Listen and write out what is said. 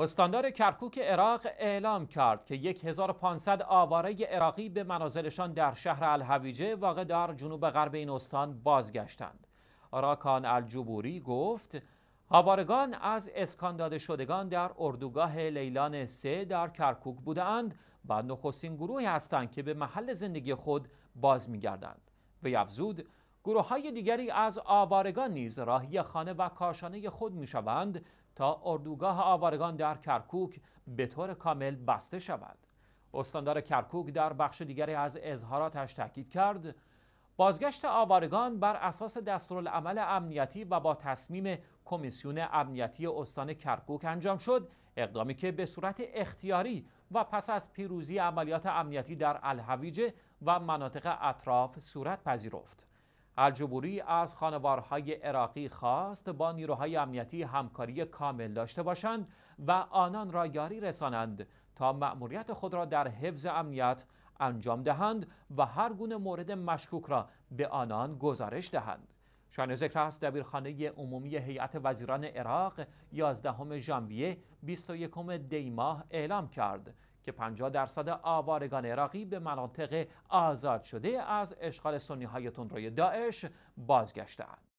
استاندار کرکوک عراق اعلام کرد که 1500 آواره عراقی به منازلشان در شهر الهویجه واقع در جنوب غرب این استان بازگشتند. راکان الجبوری گفت آوارگان از اسکان داده شدگان در اردوگاه لیلان سه در کرکوک بودند و نخستین گروهی هستند که به محل زندگی خود باز میگردند. وی افزود گروه های دیگری از آوارگان نیز راهی خانه و کاشانه خود می تا اردوگاه آوارگان در کرکوک به طور کامل بسته شود. استاندار کرکوک در بخش دیگری از اظهاراتش تاکید کرد بازگشت آوارگان بر اساس دستورالعمل امنیتی و با تصمیم کمیسیون امنیتی استان کرکوک انجام شد اقدامی که به صورت اختیاری و پس از پیروزی عملیات امنیتی در الهویجه و مناطق اطراف صورت پذیرفت الجبوری از خانوارهای عراقی خواست با نیروهای امنیتی همکاری کامل داشته باشند و آنان را یاری رسانند تا مأموریت خود را در حفظ امنیت انجام دهند و هر گونه مورد مشکوک را به آنان گزارش دهند. شان ذکر است دبیرخانه عمومی هیئت وزیران عراق 11 ژانویه 21 دی ماه اعلام کرد که 50 درصد آوارگان عراقی به مناطق آزاد شده از اشغال سنی های تندروی داعش بازگشتند.